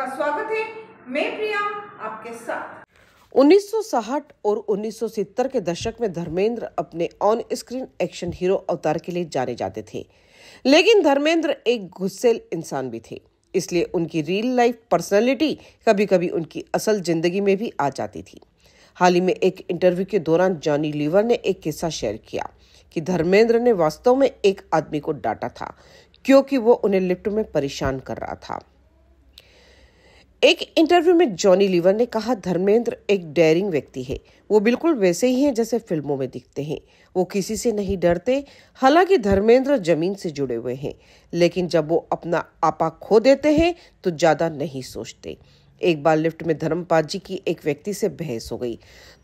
आपका स्वागत है मैं प्रिया आपके साथ 1960 और 1970 के दशक में धर्मेंद्र अपने ऑन स्क्रीन एक्शन हीरो अवतार के लिए जाने जाते थे लेकिन धर्मेंद्र एक गुस्सेल इंसान भी थे इसलिए उनकी रियल लाइफ पर्सनैलिटी कभी कभी उनकी असल जिंदगी में भी आ जाती थी हाल ही में एक इंटरव्यू के दौरान जॉनी लीवर ने एक किस्सा शेयर किया कि धर्मेंद्र ने वास्तव में एक आदमी को डांटा था क्योंकि वो उन्हें लिफ्ट में परेशान कर रहा था एक इंटरव्यू में जॉनी लीवर ने कहा धर्मेंद्र एक डेयरिंग व्यक्ति है वो बिल्कुल वैसे ही हैं जैसे फिल्मों में दिखते हैं वो किसी से नहीं डरते हालांकि धर्मेंद्र जमीन से जुड़े हुए हैं लेकिन जब वो अपना आपा खो देते हैं तो ज़्यादा नहीं सोचते एक बार लिफ्ट में धर्म जी की एक व्यक्ति से बहस हो गई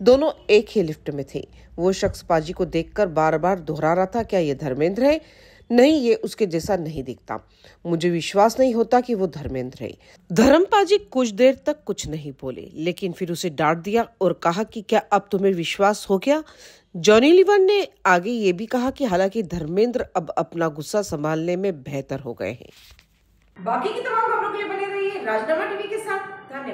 दोनों एक ही लिफ्ट में थे वो शख्स पाजी को देखकर बार बार दोहरा रहा था क्या ये धर्मेंद्र है नहीं ये उसके जैसा नहीं दिखता मुझे विश्वास नहीं होता कि वो धर्मेंद्र है धर्मपाजी कुछ देर तक कुछ नहीं बोले लेकिन फिर उसे डांट दिया और कहा कि क्या अब तुम्हें विश्वास हो गया जॉनी लिवर ने आगे ये भी कहा कि हालांकि धर्मेंद्र अब अपना गुस्सा संभालने में बेहतर हो गए हैं बाकी की तमाम खबरों के लिए बने रहिए राजनामा टीवी के साथ